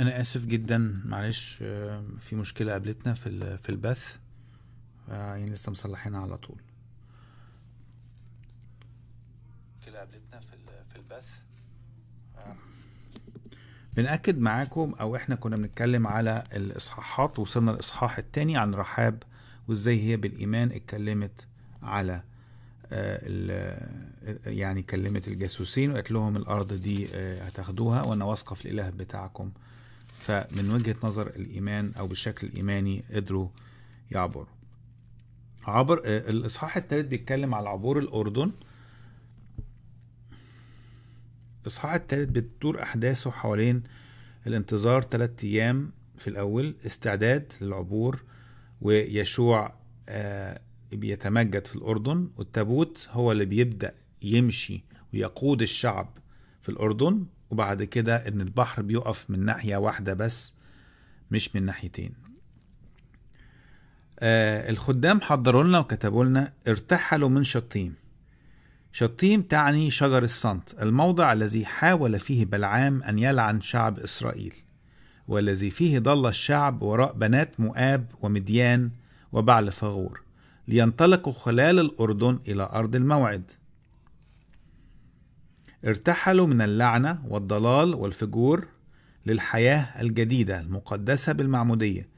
انا اسف جدا معلش آه، في مشكله قابلتنا في في البث آه، يعني لسه مصلحينها على طول مشكله قابلتنا في في البث آه. بنأكد معاكم او احنا كنا بنتكلم على الاصحاحات وصلنا الاصحاح الثاني عن رحاب وازاي هي بالايمان اتكلمت على يعني كلمت الجاسوسين وقالت لهم الارض دي هتاخدوها وانا واثقه في الاله بتاعكم فمن وجهة نظر الإيمان أو بالشكل الإيماني قدروا يعبروا عبر آه، الإصحاح الثالث بيتكلم على عبور الأردن الإصحاح الثالث بتدور أحداثه حوالين الانتظار ثلاثة أيام في الأول استعداد للعبور ويشوع آه، بيتمجد في الأردن والتابوت هو اللي بيبدأ يمشي ويقود الشعب في الأردن وبعد كده ان البحر بيقف من ناحية واحدة بس مش من ناحيتين آه الخدام حضروا لنا وكتبوا لنا ارتحلوا من شطيم شطيم تعني شجر الصمت الموضع الذي حاول فيه بلعام أن يلعن شعب إسرائيل والذي فيه ضل الشعب وراء بنات مؤاب ومديان وبعل فغور لينطلقوا خلال الأردن إلى أرض الموعد ارتحلوا من اللعنة والضلال والفجور للحياة الجديدة المقدسة بالمعمودية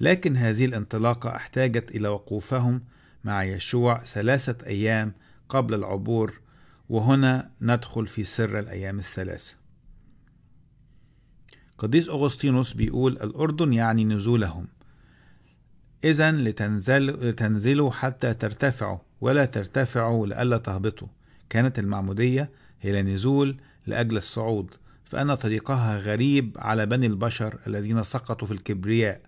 لكن هذه الانطلاقة احتاجت إلى وقوفهم مع يشوع ثلاثة أيام قبل العبور وهنا ندخل في سر الأيام الثلاثة قديس أغسطينوس بيقول الأردن يعني نزولهم إذا لتنزل لتنزلوا حتى ترتفعوا ولا ترتفعوا لئلا تهبطوا كانت المعمودية إلى نزول لأجل الصعود فأن طريقها غريب على بني البشر الذين سقطوا في الكبرياء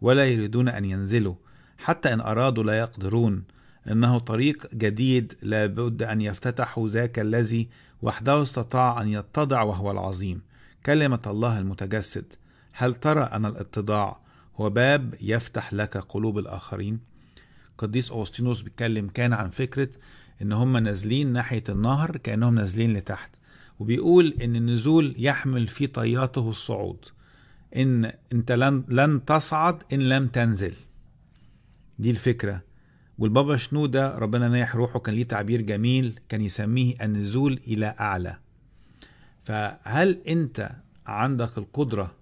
ولا يريدون أن ينزلوا حتى إن أرادوا لا يقدرون إنه طريق جديد لا بد أن يفتتح ذاك الذي وحده استطاع أن يتضع وهو العظيم كلمة الله المتجسد هل ترى أن الاتضاع هو باب يفتح لك قلوب الآخرين؟ قديس أوستينوس بيتكلم كان عن فكرة ان هم نازلين ناحيه النهر كانهم نازلين لتحت وبيقول ان النزول يحمل في طياته الصعود ان انت لن لن تصعد ان لم تنزل دي الفكره والبابا شنودة ربنا نايح روحه كان ليه تعبير جميل كان يسميه النزول إلى أعلى فهل أنت عندك القدرة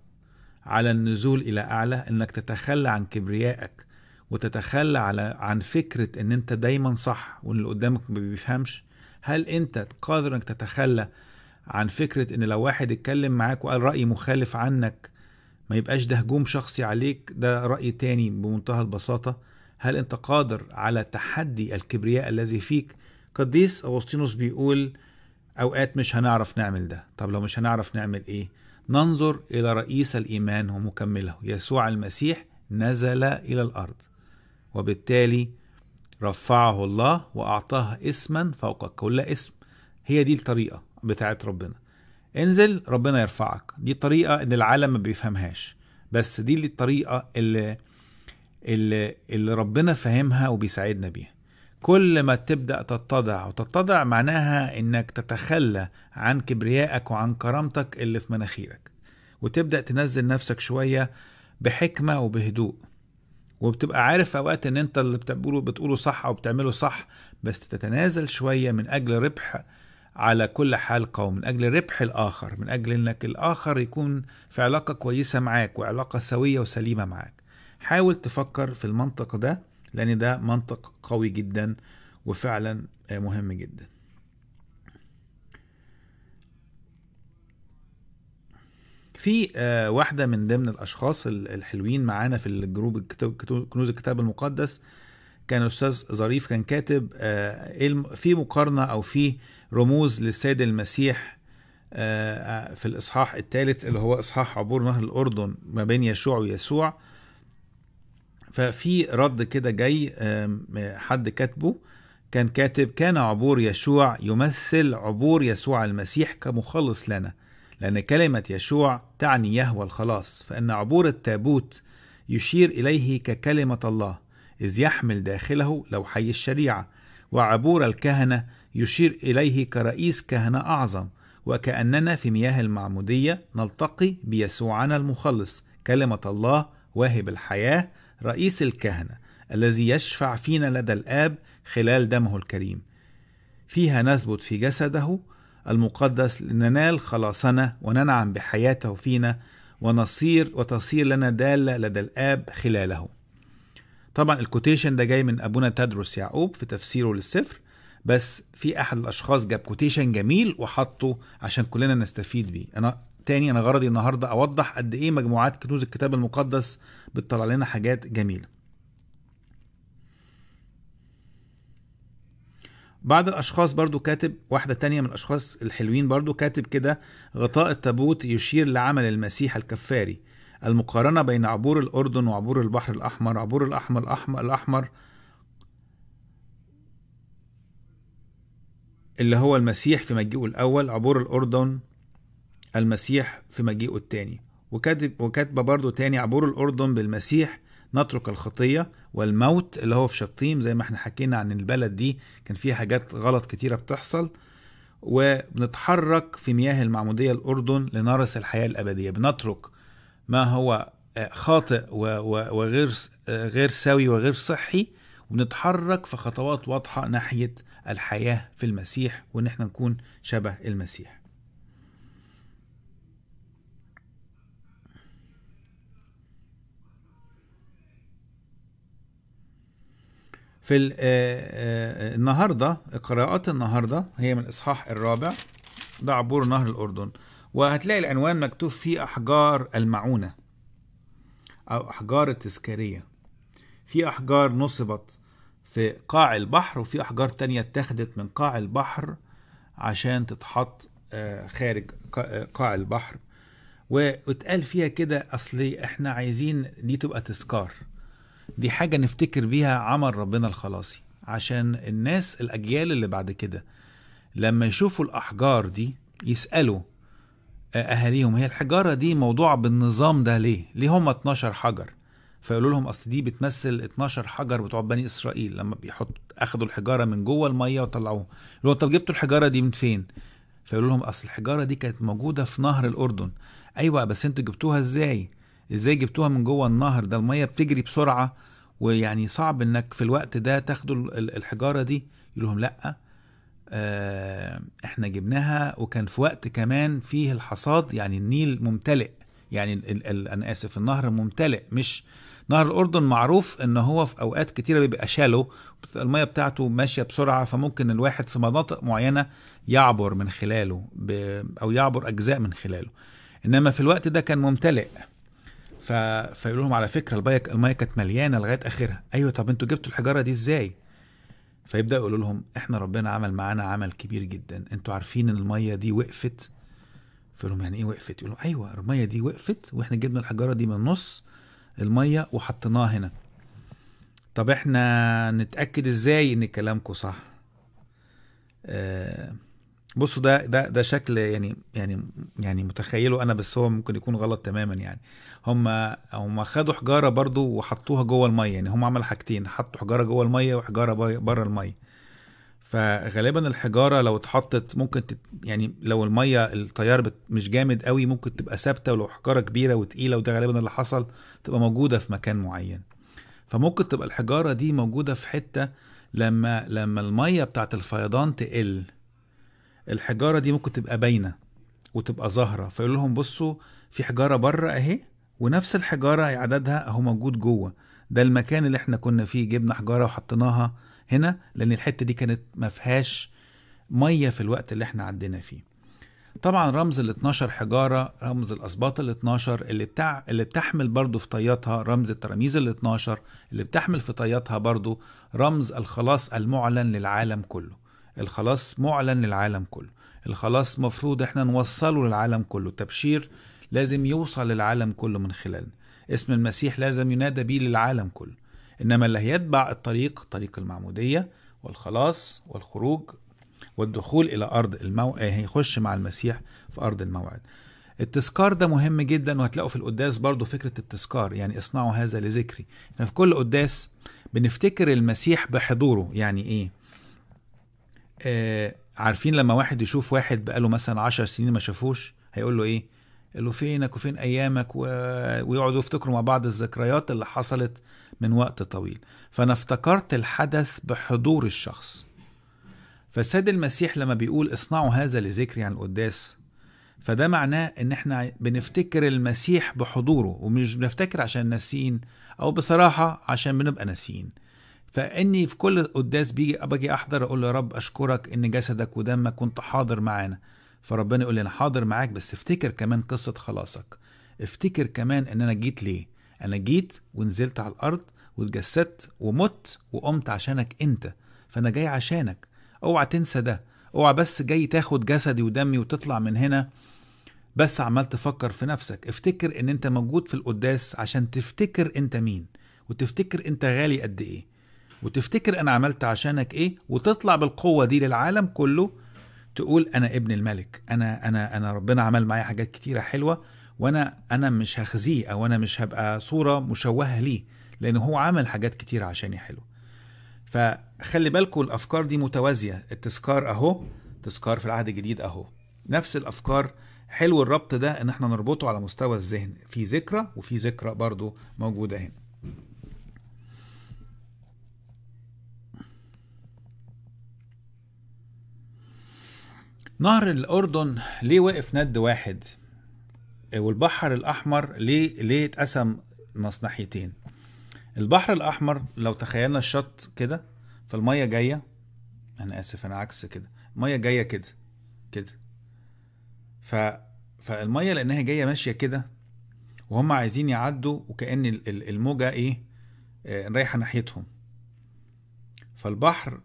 على النزول إلى أعلى أنك تتخلى عن كبريائك وتتخلى على عن فكرة ان انت دايما صح وان اللي قدامك ما بيفهمش هل انت قادر انك تتخلى عن فكرة ان لو واحد اتكلم معاك وقال رأي مخالف عنك ما يبقاش ده هجوم شخصي عليك ده رأي تاني بمنتهى البساطة هل انت قادر على تحدي الكبرياء الذي فيك قديس أغسطينوس بيقول أوقات مش هنعرف نعمل ده طب لو مش هنعرف نعمل إيه ننظر إلى رئيس الإيمان ومكمله يسوع المسيح نزل إلى الأرض وبالتالي رفعه الله وأعطاه اسما فوق كل اسم هي دي الطريقة بتاعت ربنا انزل ربنا يرفعك دي طريقة ان العالم ما بيفهمهاش بس دي الطريقة اللي, اللي, اللي ربنا فاهمها وبيساعدنا بيها كل ما تبدأ تتضع وتتضع معناها انك تتخلى عن كبريائك وعن كرامتك اللي في مناخيرك وتبدأ تنزل نفسك شوية بحكمة وبهدوء وبتبقى عارف اوقات ان انت اللي بتقوله بتقوله صح او بتعمله صح بس بتتنازل شويه من اجل ربح على كل حال قوم من أجل ربح الآخر من أجل أنك الآخر يكون في علاقة كويسة معاك وعلاقة سوية وسليمة معاك حاول تفكر في المنطق ده لأن ده منطق قوي جدا وفعلا آه، مهم جدا في آه، واحده من ضمن الاشخاص الحلوين معانا في الجروب كنوز الكتاب المقدس كان الاستاذ ظريف كان كاتب آه، في مقارنه او في رموز للسيد المسيح آه، في الاصحاح الثالث اللي هو اصحاح عبور نهر الاردن ما بين يشوع ويسوع ففي رد كده جاي حد كاتبه كان كاتب كان عبور يشوع يمثل عبور يسوع المسيح كمخلص لنا لأن كلمة يشوع تعني يهوى الخلاص فإن عبور التابوت يشير إليه ككلمة الله إذ يحمل داخله لوحي الشريعة وعبور الكهنة يشير إليه كرئيس كهنة أعظم وكأننا في مياه المعمودية نلتقي بيسوعنا المخلص كلمة الله واهب الحياة رئيس الكهنة الذي يشفع فينا لدى الآب خلال دمه الكريم فيها نثبت في جسده المقدس لننال خلاصنا وننعم بحياته فينا ونصير وتصير لنا دالة لدى الآب خلاله طبعا الكوتيشن ده جاي من أبونا تدرس يعقوب في تفسيره للسفر بس في أحد الأشخاص جاب كوتيشن جميل وحطه عشان كلنا نستفيد بيه أنا تاني أنا غرضي النهاردة أوضح قد إيه مجموعات كنوز الكتاب المقدس بتطلع لنا حاجات جميلة بعض الاشخاص برضو كاتب واحده تانية من الاشخاص الحلوين برضو كاتب كده غطاء التابوت يشير لعمل المسيح الكفاري المقارنه بين عبور الاردن وعبور البحر الاحمر عبور الاحمر الاحمر, الأحمر اللي هو المسيح في مجيئه الأول عبور الأردن المسيح في مجيئه الثاني وكاتب وكاتبة برضه تاني عبور الأردن بالمسيح نترك الخطية والموت اللي هو في شطيم زي ما احنا حكينا عن البلد دي كان فيها حاجات غلط كتيرة بتحصل وبنتحرك في مياه المعمودية الأردن لنرس الحياة الأبدية بنترك ما هو آه، خاطئ وغير آه، غير سوي وغير صحي ونتحرك في خطوات واضحة ناحية الحياة في المسيح وإن احنا نكون شبه المسيح في آه، آه، آه، النهارده قراءات النهارده هي من الاصحاح الرابع ده عبور نهر الاردن وهتلاقي العنوان مكتوب فيه احجار المعونه او احجار التذكاريه في احجار نصبت في قاع البحر وفي احجار تانية اتخذت من قاع البحر عشان تتحط خارج قاع البحر واتقال فيها كده اصل احنا عايزين دي تبقى تذكار دي حاجه نفتكر بيها عمل ربنا الخلاصي عشان الناس الاجيال اللي بعد كده لما يشوفوا الاحجار دي يسالوا آه، اهاليهم هي الحجاره دي موضوع بالنظام ده ليه ليه هم 12 حجر فيقولوا لهم اصل دي بتمثل 12 حجر بتوع بني اسرائيل لما بيحط اخدوا الحجاره من جوه الميه وطلعوها لو طب جبتوا الحجاره دي من فين فيقولوا لهم اصل الحجاره دي كانت موجوده في نهر الاردن ايوه بس انتوا جبتوها ازاي ازاي جبتوها من جوه النهر ده الميه بتجري بسرعه ويعني صعب انك في الوقت ده تاخدوا الحجاره دي يقول لهم لا آه احنا جبناها وكان في وقت كمان فيه الحصاد يعني النيل ممتلئ يعني الـ الـ انا اسف النهر ممتلئ مش نهر الاردن معروف ان هو في اوقات كتيره بيبقى شالو الميه بتاعته ماشيه بسرعه فممكن الواحد في مناطق معينه يعبر من خلاله او يعبر اجزاء من خلاله انما في الوقت ده كان ممتلئ فيقول لهم على فكره البايك المايه كانت مليانه لغايه اخرها ايوه طب انتوا جبتوا الحجاره دي ازاي فيبداوا يقولوا لهم احنا ربنا عمل معانا عمل كبير جدا انتوا عارفين ان المايه دي وقفت فيقول لهم يعني ايه وقفت يقولوا ايوه المايه دي وقفت واحنا جبنا الحجاره دي من نص المايه وحطيناها هنا طب احنا نتاكد ازاي ان كلامكم صح آه بصوا ده ده ده شكل يعني يعني يعني متخيله انا بس هو ممكن يكون غلط تماما يعني هم هم خدوا حجاره برضو وحطوها جوه الميه يعني هم عملوا حاجتين حطوا حجاره جوه الميه وحجاره بره الميه فغالبا الحجاره لو اتحطت ممكن تت يعني لو الميه التيار مش جامد قوي ممكن تبقى ثابته ولو حجاره كبيره وتقيله وده غالبا اللي حصل تبقى موجوده في مكان معين فممكن تبقى الحجاره دي موجوده في حته لما لما الميه بتاعت الفيضان تقل الحجاره دي ممكن تبقى باينه وتبقى ظاهره فيقول لهم بصوا في حجاره بره اهي ونفس الحجاره عددها اهو موجود جوه ده المكان اللي احنا كنا فيه جبنا حجاره وحطيناها هنا لان الحته دي كانت ما فيهاش ميه في الوقت اللي احنا عدينا فيه طبعا رمز ال 12 حجاره رمز الاسباط ال 12 اللي بتاع اللي بتحمل برضه في طياتها رمز التراميز ال 12 اللي بتحمل في طياتها برضه رمز الخلاص المعلن للعالم كله الخلاص معلن للعالم كله الخلاص مفروض احنا نوصله للعالم كله التبشير لازم يوصل للعالم كله من خلالنا اسم المسيح لازم ينادى به للعالم كله انما اللي هيتبع الطريق طريق المعموديه والخلاص والخروج والدخول الى ارض الموعد آه، هيخش مع المسيح في ارض الموعد التذكار ده مهم جدا وهتلاقوا في القداس برضو فكرة التذكار يعني اصنعوا هذا لذكري احنا في كل قداس بنفتكر المسيح بحضوره يعني ايه آه، عارفين لما واحد يشوف واحد بقاله مثلا عشر سنين ما شافوش هيقول له ايه قال له فينك وفين ايامك و... ويقعدوا يفتكروا مع بعض الذكريات اللي حصلت من وقت طويل فانا افتكرت الحدث بحضور الشخص فالسيد المسيح لما بيقول اصنعوا هذا لذكري عن القداس فده معناه ان احنا بنفتكر المسيح بحضوره ومش بنفتكر عشان ناسيين او بصراحة عشان بنبقى ناسيين فاني في كل قداس بيجي باجي احضر اقول له يا رب اشكرك ان جسدك ودمك كنت حاضر معانا فربنا يقول لي انا حاضر معاك بس افتكر كمان قصه خلاصك افتكر كمان ان انا جيت ليه انا جيت ونزلت على الارض واتجسدت ومت وقمت عشانك انت فانا جاي عشانك اوعى تنسى ده اوعى بس جاي تاخد جسدي ودمي وتطلع من هنا بس عمال تفكر في نفسك افتكر ان انت موجود في القداس عشان تفتكر انت مين وتفتكر انت غالي قد ايه وتفتكر انا عملت عشانك ايه وتطلع بالقوه دي للعالم كله تقول انا ابن الملك انا انا انا ربنا عمل معايا حاجات كتيره حلوه وانا انا مش هخزيه او انا مش هبقى صوره مشوهه ليه لان هو عمل حاجات كتيره عشاني حلوه فخلي بالكم الافكار دي متوازيه التذكار اهو تذكار في العهد الجديد اهو نفس الافكار حلو الربط ده ان احنا نربطه على مستوى الذهن في ذكرى وفي ذكرى برضو موجوده هنا نهر الأردن ليه وقف ند واحد والبحر الأحمر ليه ليه اتقسم ناحيتين البحر الأحمر لو تخيلنا الشط كده فالمية جاية أنا آسف أنا عكس كده المية جاية كده كده ف فالمية لأنها جاية ماشية كده وهم عايزين يعدوا وكأن الموجة إيه آه، رايحة ناحيتهم فالبحر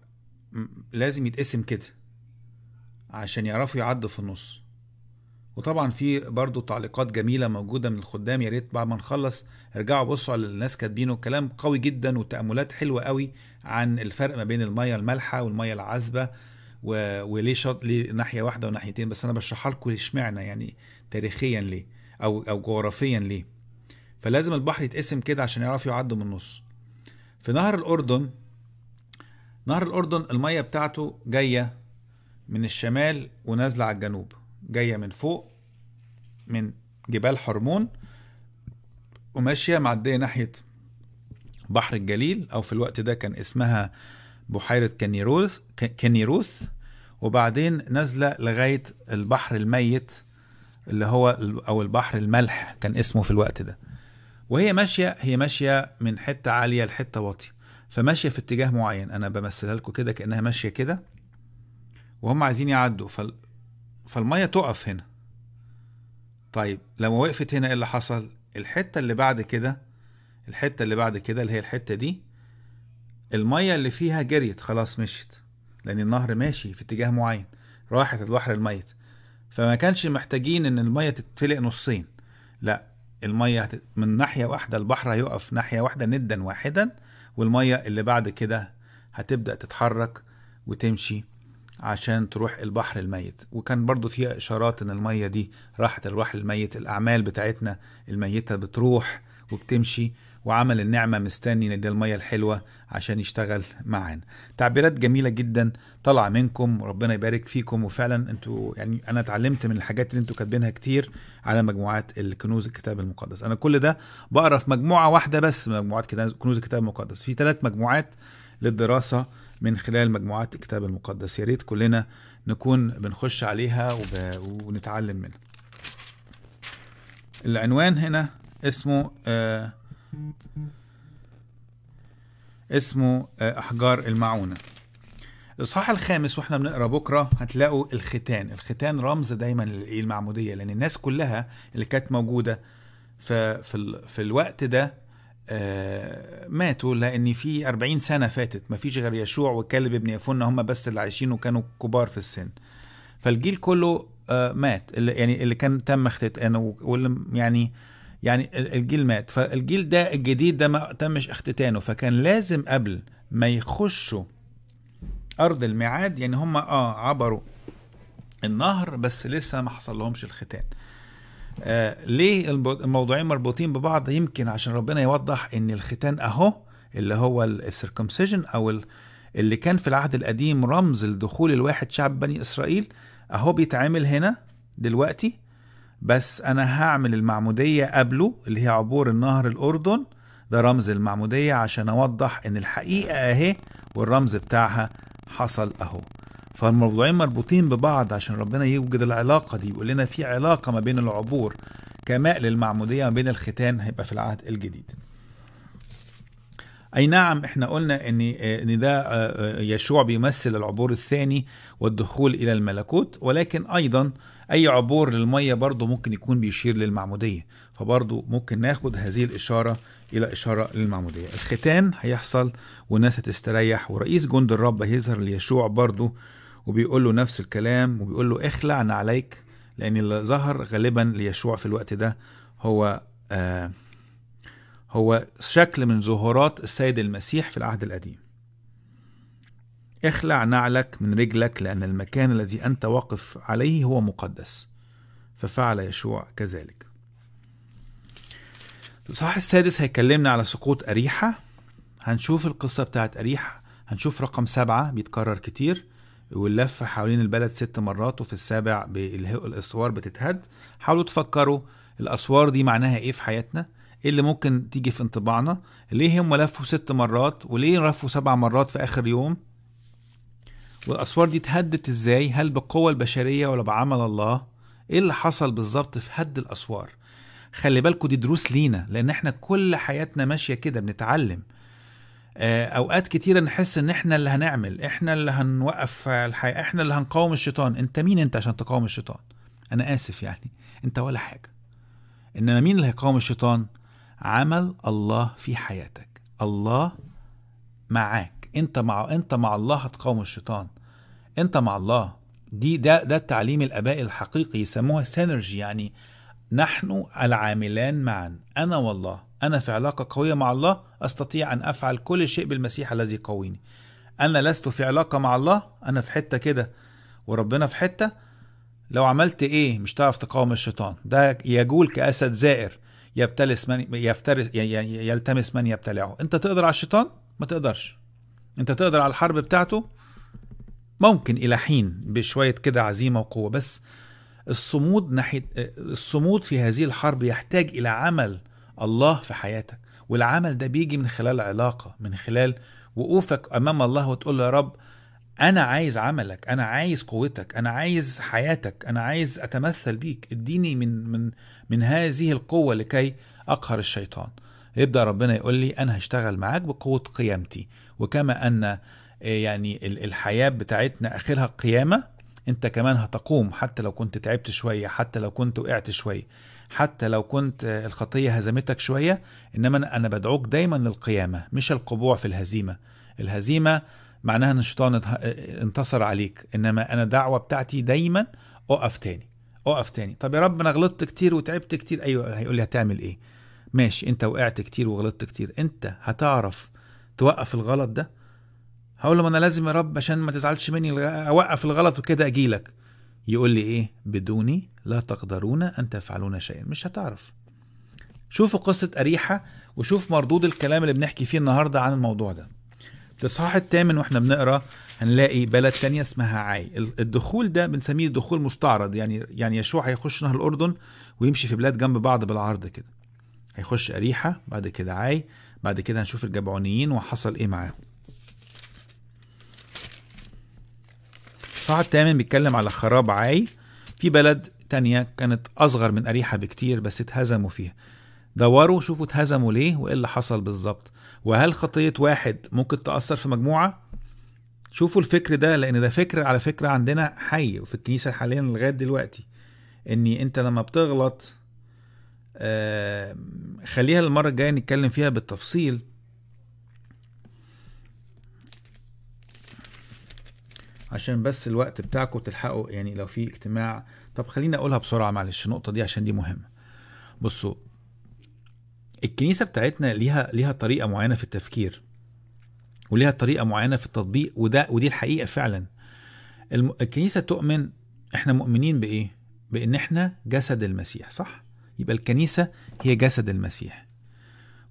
لازم يتقسم كده عشان يعرفوا يعدوا في النص وطبعا في برضه تعليقات جميله موجوده من الخدام يا ريت بعد ما نخلص ارجعوا بصوا على اللي الناس كاتبينه كلام قوي جدا وتاملات حلوه قوي عن الفرق ما بين الميه المالحه والميه العذبه و... وليه شط... ليه ناحيه واحده وناحيتين بس انا بشرحها لكم اشمعنى يعني تاريخيا ليه او او جغرافيا ليه فلازم البحر يتقسم كده عشان يعرفوا يعدوا من النص في نهر الاردن نهر الاردن الميه بتاعته جايه من الشمال ونازله على الجنوب جايه من فوق من جبال حرمون وماشيه معديه ناحيه بحر الجليل او في الوقت ده كان اسمها بحيره كنيروث كنيروث وبعدين نازله لغايه البحر الميت اللي هو او البحر الملح كان اسمه في الوقت ده وهي ماشيه هي ماشيه من حته عاليه لحته واطيه فماشيه في اتجاه معين انا بمثلها لكم كده كانها ماشيه كده وهم عايزين يعدوا فال... فالمية تقف هنا طيب لما وقفت هنا ايه اللي حصل الحتة اللي بعد كده الحتة اللي بعد كده اللي هي الحتة دي المية اللي فيها جريت خلاص مشيت لأن النهر ماشي في اتجاه معين راحت البحر الميت فما كانش محتاجين إن المية تتفلق نصين لا المية من ناحية واحدة البحر هيقف ناحية واحدة ندا واحدا والمية اللي بعد كده هتبدأ تتحرك وتمشي عشان تروح البحر الميت وكان برضو فيها إشارات إن المية دي راحت البحر الميت الأعمال بتاعتنا الميتة بتروح وبتمشي وعمل النعمة مستني ندي المية الحلوة عشان يشتغل معانا تعبيرات جميلة جدا طالعة منكم وربنا يبارك فيكم وفعلا انتوا يعني انا اتعلمت من الحاجات اللي انتوا كاتبينها كتير على مجموعات الكنوز الكتاب المقدس انا كل ده بقرا في مجموعة واحدة بس من مجموعات كنوز الكتاب المقدس في ثلاث مجموعات للدراسة من خلال مجموعات الكتاب المقدس يا ريت كلنا نكون بنخش عليها وب... ونتعلم منها العنوان هنا اسمه آه اسمه آه احجار المعونه الإصحاح الخامس واحنا بنقرا بكره هتلاقوا الختان، الختان رمز دايما للمعموديه لان الناس كلها اللي كانت موجوده في في, في الوقت ده آه، ماتوا لان في 40 سنه فاتت ما فيش غير يشوع وكلب ابن يفنة هم بس اللي عايشين وكانوا كبار في السن فالجيل كله آه، مات اللي يعني اللي كان تم اختتانه يعني واللي يعني يعني الجيل مات فالجيل ده الجديد ده ما تمش اختتانه فكان لازم قبل ما يخشوا ارض الميعاد يعني هم اه عبروا النهر بس لسه ما حصل لهمش الختان آه ليه الموضوعين مربوطين ببعض يمكن عشان ربنا يوضح ان الختان اهو اللي هو السيركمسيجن او اللي كان في العهد القديم رمز لدخول الواحد شعب بني اسرائيل اهو بيتعامل هنا دلوقتي بس انا هعمل المعموديه قبله اللي هي عبور النهر الاردن ده رمز المعموديه عشان اوضح ان الحقيقه اهي والرمز بتاعها حصل اهو فالموضوعين مربوطين ببعض عشان ربنا يوجد العلاقة دي يقول لنا في علاقة ما بين العبور كماء للمعمودية ما بين الختان هيبقى في العهد الجديد اي نعم احنا قلنا ان ان ده آه، آه، يشوع بيمثل العبور الثاني والدخول الى الملكوت ولكن ايضا اي عبور للميه برضه ممكن يكون بيشير للمعموديه فبرضه ممكن ناخد هذه الاشاره الى اشاره للمعموديه الختان هيحصل والناس هتستريح ورئيس جند الرب هيظهر ليشوع برضه وبيقول له نفس الكلام وبيقول له اخلع نعليك لأن اللي ظهر غالبا ليشوع في الوقت ده هو آه هو شكل من ظهورات السيد المسيح في العهد القديم اخلع نعلك من رجلك لأن المكان الذي أنت واقف عليه هو مقدس ففعل يشوع كذلك الإصحاح السادس هيكلمنا على سقوط أريحة هنشوف القصة بتاعت أريحة هنشوف رقم سبعة بيتكرر كتير واللفة حوالين البلد ست مرات وفي السابع الأسوار بتتهد حاولوا تفكروا الأسوار دي معناها إيه في حياتنا إيه اللي ممكن تيجي في انطباعنا ليه هم لفوا ست مرات وليه لفوا سبع مرات في آخر يوم والأسوار دي اتهدت إزاي هل بالقوة البشرية ولا بعمل الله إيه اللي حصل بالظبط في هد الأسوار خلي بالكوا دي دروس لينا لأن إحنا كل حياتنا ماشية كده بنتعلم آه، اوقات كتيره نحس ان احنا اللي هنعمل احنا اللي هنوقف الحياه احنا اللي هنقاوم الشيطان انت مين انت عشان تقاوم الشيطان انا اسف يعني انت ولا حاجه انما مين اللي هيقاوم الشيطان عمل الله في حياتك الله معاك انت مع انت مع الله هتقاوم الشيطان انت مع الله دي ده ده التعليم الابائي الحقيقي يسموها سينرجي يعني نحن العاملان معا انا والله أنا في علاقة قوية مع الله أستطيع أن أفعل كل شيء بالمسيح الذي يقويني أنا لست في علاقة مع الله أنا في حتة كده وربنا في حتة لو عملت إيه مش تعرف تقاوم الشيطان ده يجول كأسد زائر يبتلس من يفترس يلتمس من يبتلعه أنت تقدر على الشيطان ما تقدرش أنت تقدر على الحرب بتاعته ممكن إلى حين بشوية كده عزيمة وقوة بس الصمود ناحية الصمود في هذه الحرب يحتاج إلى عمل الله في حياتك والعمل ده بيجي من خلال علاقة من خلال وقوفك أمام الله وتقول له يا رب أنا عايز عملك أنا عايز قوتك أنا عايز حياتك أنا عايز أتمثل بيك اديني من من من هذه القوة لكي أقهر الشيطان يبدأ ربنا يقول لي أنا هشتغل معاك بقوة قيامتي وكما أن آه، يعني الحياة بتاعتنا آخرها قيامة أنت كمان هتقوم حتى لو كنت تعبت شوية حتى لو كنت وقعت شوية حتى لو كنت الخطيه هزمتك شويه انما انا بدعوك دايما للقيامه مش القبوع في الهزيمه الهزيمه معناها ان الشيطان انتصر عليك انما انا دعوه بتاعتي دايما اقف تاني اقف تاني طب يا رب انا غلطت كتير وتعبت كتير ايوه هيقول لي هتعمل ايه ماشي انت وقعت كتير وغلطت كتير انت هتعرف توقف الغلط ده هقول له ما انا لازم يا رب عشان ما تزعلش مني اوقف الغلط وكده اجي لك يقول لي ايه بدوني لا تقدرون ان تفعلون شيئا مش هتعرف شوفوا قصة أريحة وشوف مردود الكلام اللي بنحكي فيه النهاردة عن الموضوع ده الإصحاح الثامن واحنا بنقرا هنلاقي بلد تانية اسمها عاي الدخول ده بنسميه دخول مستعرض يعني يعني يشوع هيخش نهر الأردن ويمشي في بلاد جنب بعض بالعرض كده هيخش أريحة بعد كده عاي بعد كده هنشوف الجبعونيين وحصل إيه معاهم الإصحاح الثامن بيتكلم على خراب عاي في بلد تانية كانت أصغر من أريحة بكتير بس اتهزموا فيها دوروا شوفوا اتهزموا ليه وإيه اللي حصل بالظبط وهل خطية واحد ممكن تأثر في مجموعة؟ شوفوا الفكر ده لأن ده فكر على فكرة عندنا حي وفي الكنيسة حاليا لغاية دلوقتي إن أنت لما بتغلط خليها المرة الجاية نتكلم فيها بالتفصيل عشان بس الوقت بتاعكم تلحقوا يعني لو في اجتماع طب خليني اقولها بسرعه معلش النقطه دي عشان دي مهمه بصوا الكنيسه بتاعتنا ليها ليها طريقه معينه في التفكير وليها طريقه معينه في التطبيق وده ودي الحقيقه فعلا الكنيسه تؤمن احنا مؤمنين بايه بان احنا جسد المسيح صح يبقى الكنيسه هي جسد المسيح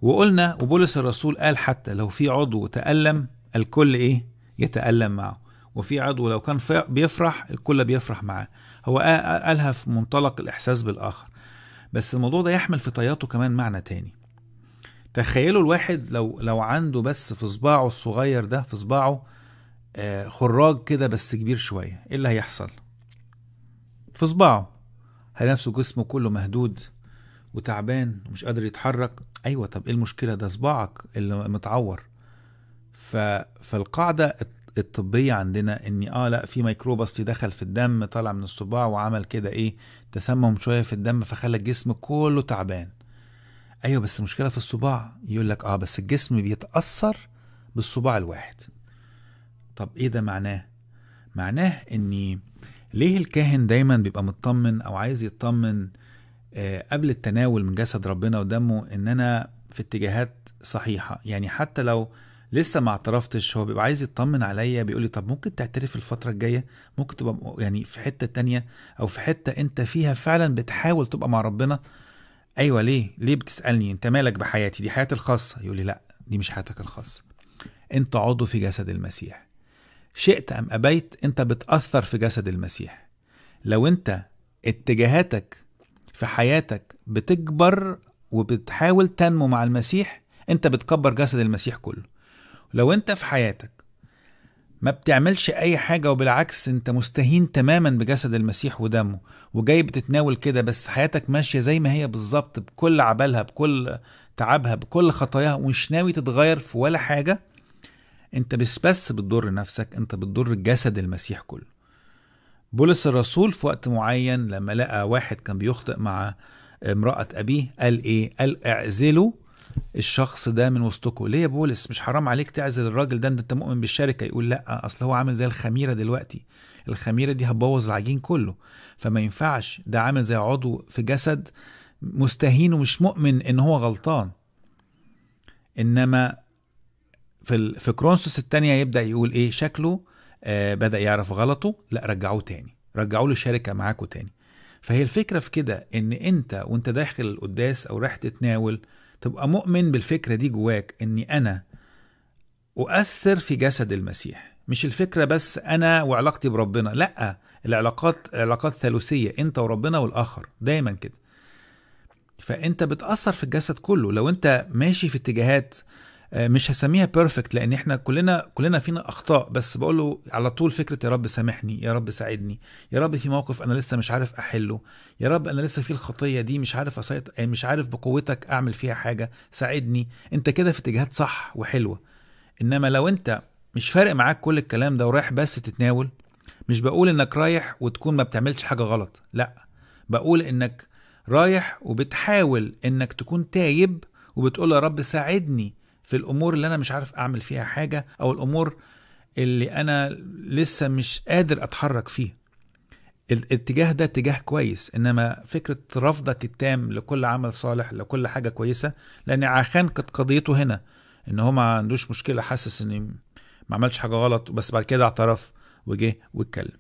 وقلنا وبولس الرسول قال حتى لو في عضو تألم الكل ايه يتألم معه وفي عضو لو كان بيفرح الكل بيفرح معاه هو قالها في منطلق الإحساس بالآخر بس الموضوع ده يحمل في طياته كمان معنى تاني تخيلوا الواحد لو لو عنده بس في صباعه الصغير ده في صباعه آه، خراج كده بس كبير شوية ايه اللي هيحصل في صباعه هل نفسه جسمه كله مهدود وتعبان ومش قادر يتحرك ايوه طب ايه المشكلة ده صباعك اللي متعور ف... فالقاعدة الطبيه عندنا ان اه لا في ميكروباص دخل في الدم طالع من الصباع وعمل كده ايه تسمم شويه في الدم فخلى الجسم كله تعبان ايوه بس المشكله في الصباع يقول لك اه بس الجسم بيتاثر بالصباع الواحد طب ايه ده معناه معناه اني ليه الكاهن دايما بيبقى مطمن او عايز يطمن آه قبل التناول من جسد ربنا ودمه ان انا في اتجاهات صحيحه يعني حتى لو لسه ما اعترفتش هو بيبقى عايز يطمن عليا بيقول لي طب ممكن تعترف الفتره الجايه ممكن تبقى يعني في حته تانية او في حته انت فيها فعلا بتحاول تبقى مع ربنا ايوه ليه ليه بتسالني انت مالك بحياتي دي حياتي الخاصه يقول لي لا دي مش حياتك الخاصه انت عضو في جسد المسيح شئت ام ابيت انت بتاثر في جسد المسيح لو انت اتجاهاتك في حياتك بتكبر وبتحاول تنمو مع المسيح انت بتكبر جسد المسيح كله لو انت في حياتك ما بتعملش اي حاجه وبالعكس انت مستهين تماما بجسد المسيح ودمه وجاي بتتناول كده بس حياتك ماشيه زي ما هي بالظبط بكل عبالها بكل تعبها بكل خطاياها ومش ناوي تتغير في ولا حاجه انت بس بس بتضر نفسك انت بتضر جسد المسيح كله بولس الرسول في وقت معين لما لقى واحد كان بيخطئ مع امرأة أبيه قال إيه؟ قال اعزله الشخص ده من وسطكم ليه يا بولس مش حرام عليك تعزل الراجل ده انت مؤمن بالشركه يقول لا اصل هو عامل زي الخميره دلوقتي الخميره دي هتبوظ العجين كله فما ينفعش ده عامل زي عضو في جسد مستهين ومش مؤمن ان هو غلطان انما في في كرونسوس الثانيه يبدا يقول ايه شكله آه بدا يعرف غلطه لا رجعوه تاني رجعوا له الشركه معاكوا تاني فهي الفكره في كده ان انت وانت داخل القداس او رايح تتناول تبقى مؤمن بالفكرة دي جواك إني أنا أؤثر في جسد المسيح مش الفكرة بس أنا وعلاقتي بربنا لأ العلاقات علاقات ثالوثية أنت وربنا والآخر دايما كده فأنت بتأثر في الجسد كله لو أنت ماشي في اتجاهات آه، مش هسميها بيرفكت لان احنا كلنا كلنا فينا اخطاء بس بقول له على طول فكره يا رب سامحني يا رب ساعدني يا رب في موقف انا لسه مش عارف احله يا رب انا لسه في الخطيه دي مش عارف اسيطر آه، مش عارف بقوتك اعمل فيها حاجه ساعدني انت كده في اتجاهات صح وحلوه انما لو انت مش فارق معاك كل الكلام ده ورايح بس تتناول مش بقول انك رايح وتكون ما بتعملش حاجه غلط لا بقول انك رايح وبتحاول انك تكون تايب وبتقول يا رب ساعدني في الامور اللي انا مش عارف اعمل فيها حاجه او الامور اللي انا لسه مش قادر اتحرك فيها الاتجاه ده اتجاه كويس انما فكره رفضك التام لكل عمل صالح لكل حاجه كويسه لان عخان كانت قضيته هنا ان هو ما عندوش مشكله حاسس ان ما عملش حاجه غلط بس بعد كده اعترف وجه واتكلم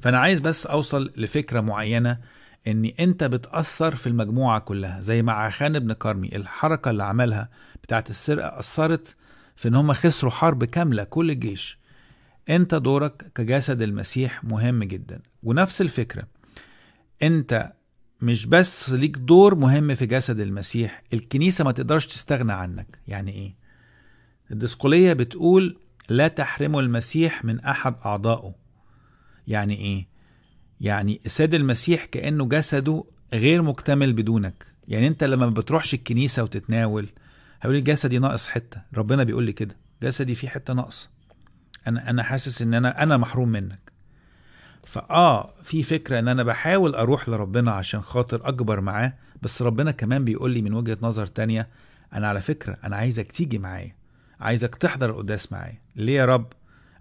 فانا عايز بس اوصل لفكره معينه ان انت بتأثر في المجموعة كلها زي مع عخان ابن كرمي الحركة اللي عملها بتاعت السرقة أثرت في ان هم خسروا حرب كاملة كل الجيش انت دورك كجسد المسيح مهم جدا ونفس الفكرة انت مش بس ليك دور مهم في جسد المسيح الكنيسة ما تقدرش تستغنى عنك يعني ايه الدسقولية بتقول لا تحرموا المسيح من احد اعضائه يعني ايه يعني سيد المسيح كأنه جسده غير مكتمل بدونك يعني انت لما ما بتروحش الكنيسة وتتناول هيقول لي جسدي ناقص حتة ربنا بيقول لي كده جسدي فيه حتة ناقصة انا انا حاسس ان انا انا محروم منك فاه في فكرة ان انا بحاول اروح لربنا عشان خاطر اكبر معاه بس ربنا كمان بيقول لي من وجهة نظر تانية انا على فكرة انا عايزك تيجي معايا عايزك تحضر القداس معايا ليه يا رب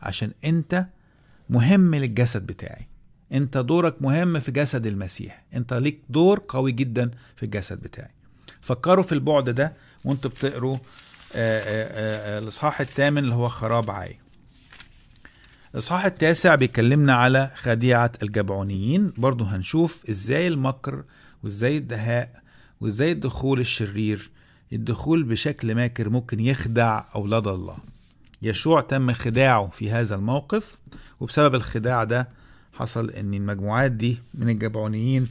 عشان انت مهم للجسد بتاعي انت دورك مهم في جسد المسيح انت ليك دور قوي جدا في الجسد بتاعي فكروا في البعد ده وانتوا بتقروا آه، آه، آه، الاصحاح الثامن اللي هو خراب عاي الاصحاح التاسع بيكلمنا على خديعه الجبعونيين برضو هنشوف ازاي المكر وازاي الدهاء وازاي الدخول الشرير الدخول بشكل ماكر ممكن يخدع اولاد الله يشوع تم خداعه في هذا الموقف وبسبب الخداع ده حصل ان المجموعات دي من الجبعونيين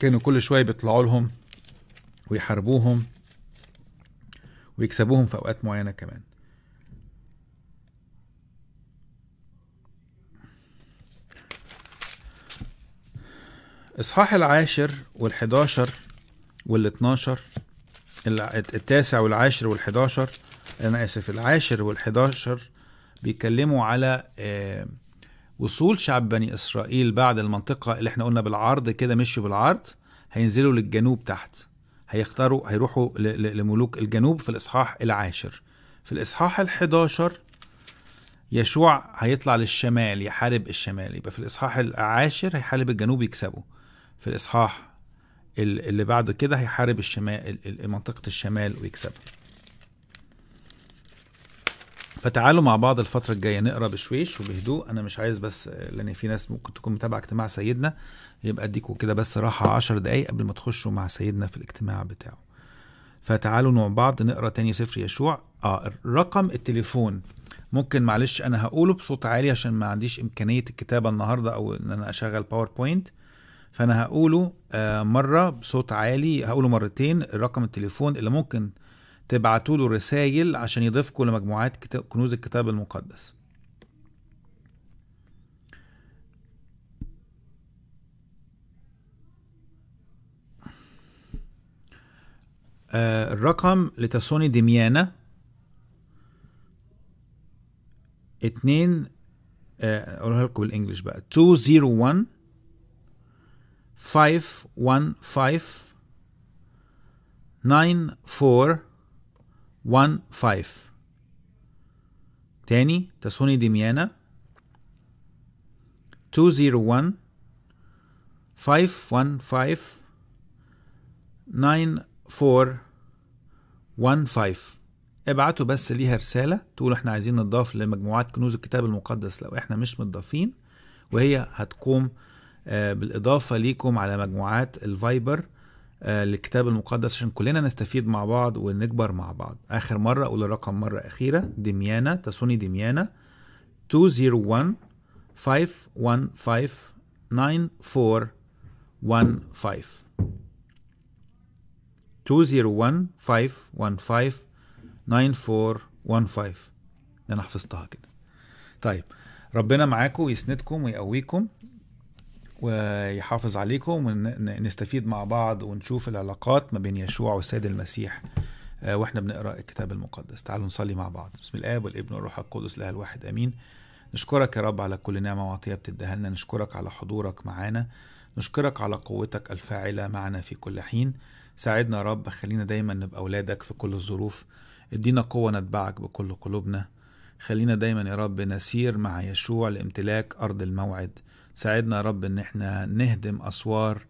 كانوا كل شويه بيطلعوا لهم ويحاربوهم ويكسبوهم في اوقات معينه كمان اصحاح العاشر والحداشر والاتناشر التاسع والعاشر والحداشر انا اسف العاشر والحداشر بيتكلموا على آه وصول شعب بني اسرائيل بعد المنطقه اللي احنا قلنا بالعرض كده مشوا بالعرض هينزلوا للجنوب تحت هيختاروا هيروحوا لملوك الجنوب في الاصحاح العاشر في الاصحاح ال11 يشوع هيطلع للشمال يحارب الشمال يبقى في الاصحاح العاشر هيحارب الجنوب يكسبه في الاصحاح اللي بعد كده هيحارب الشمال منطقه الشمال ويكسبه فتعالوا مع بعض الفترة الجاية نقرا بشويش وبهدوء أنا مش عايز بس لأن في ناس ممكن تكون متابعة اجتماع سيدنا يبقى أديكوا كده بس راحة عشر دقايق قبل ما تخشوا مع سيدنا في الاجتماع بتاعه فتعالوا مع بعض نقرا تاني سفر يشوع اه رقم التليفون ممكن معلش انا هقوله بصوت عالي عشان ما عنديش امكانيه الكتابه النهارده او ان انا اشغل باوربوينت فانا هقوله آه مره بصوت عالي هقوله مرتين رقم التليفون اللي ممكن تبعتوا له رسايل عشان يضيفكم لمجموعات كتاب كنوز الكتاب المقدس آه، الرقم لتسوني ديميانا اتنين آه، اقولها لكم بالانجلش بقى 201 515 94 1 5 تاني تسوني ديميانا 201 515 9415 ابعتوا بس ليها رسالة تقولوا احنا عايزين نضاف لمجموعات كنوز الكتاب المقدس لو احنا مش متضافين وهي هتقوم آه، بالإضافة ليكم على مجموعات الفايبر آه، للكتاب المقدس عشان كلنا نستفيد مع بعض ونكبر مع بعض اخر مره اقول الرقم مره اخيره دميانا تسوني دميانا 201 515 9415 201 515 9415 انا حفظتها كده طيب ربنا معاكم ويسندكم ويقويكم ويحافظ عليكم ونستفيد مع بعض ونشوف العلاقات ما بين يشوع والسيد المسيح آه، واحنا بنقرا الكتاب المقدس تعالوا نصلي مع بعض بسم الاب والابن والروح القدس الاله الواحد امين نشكرك يا رب على كل نعمه وعطيه بتديها لنا نشكرك على حضورك معانا نشكرك على قوتك الفاعله معنا في كل حين ساعدنا يا رب خلينا دايما نبقى اولادك في كل الظروف ادينا قوه نتبعك بكل قلوبنا خلينا دايما يا رب نسير مع يشوع لامتلاك ارض الموعد ساعدنا يا رب ان احنا نهدم اسوار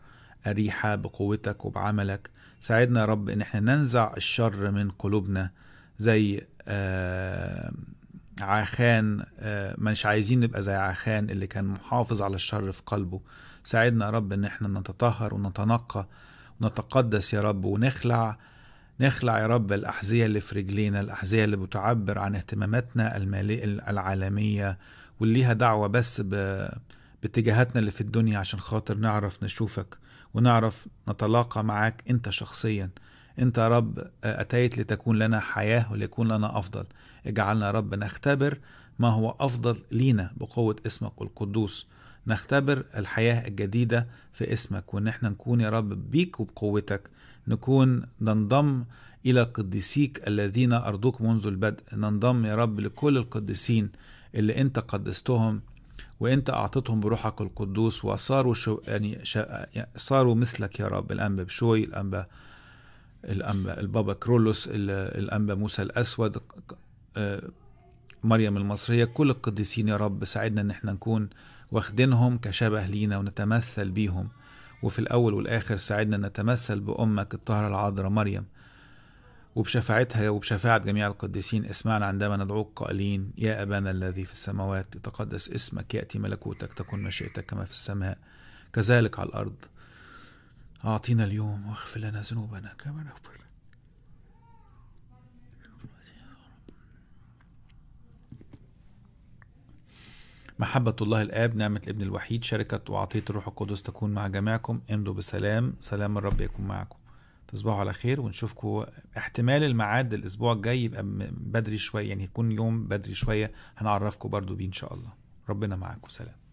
اريحه بقوتك وبعملك ساعدنا يا رب ان احنا ننزع الشر من قلوبنا زي آه، عاخان آه، مش عايزين نبقى زي عاخان اللي كان محافظ على الشر في قلبه ساعدنا يا رب ان احنا نتطهر ونتنقى ونتقدس يا رب ونخلع نخلع يا رب الأحذية اللي في رجلينا الأحذية اللي بتعبر عن اهتماماتنا المالية العالمية واللي ليها دعوة بس ب باتجاهاتنا اللي في الدنيا عشان خاطر نعرف نشوفك ونعرف نتلاقى معاك انت شخصيا انت يا رب اتيت لتكون لنا حياه وليكون لنا افضل اجعلنا يا رب نختبر ما هو افضل لينا بقوه اسمك القدوس نختبر الحياه الجديده في اسمك وان احنا نكون يا رب بيك وبقوتك نكون ننضم الى قديسيك الذين ارضوك منذ البدء ننضم يا رب لكل القديسين اللي انت قدستهم وانت اعطيتهم بروحك القدوس وصاروا شو يعني, يعني صاروا مثلك يا رب الانبا بشوي الانبا الانبا البابا كرولوس الانبا موسى الاسود آه، مريم المصريه كل القديسين يا رب ساعدنا ان احنا نكون واخدينهم كشبه لينا ونتمثل بيهم وفي الاول والاخر ساعدنا نتمثل بامك الطاهره العذراء مريم وبشفاعتها وبشفاعة جميع القديسين اسمعنا عندما ندعوك قائلين يا أبانا الذي في السماوات تقدس اسمك يأتي ملكوتك تكن مشيئتك كما في السماء كذلك على الأرض أعطينا اليوم واغفر لنا ذنوبنا كما نغفر محبة الله الآب نعمة الابن الوحيد شركة وعطية الروح القدس تكون مع جميعكم امضوا بسلام سلام الرب يكون معكم تصبحوا على خير ونشوفكم احتمال الميعاد الاسبوع الجاي يبقى بدري شويه يعني يكون يوم بدري شويه هنعرفكم برضو بيه ان شاء الله ربنا معاكم سلام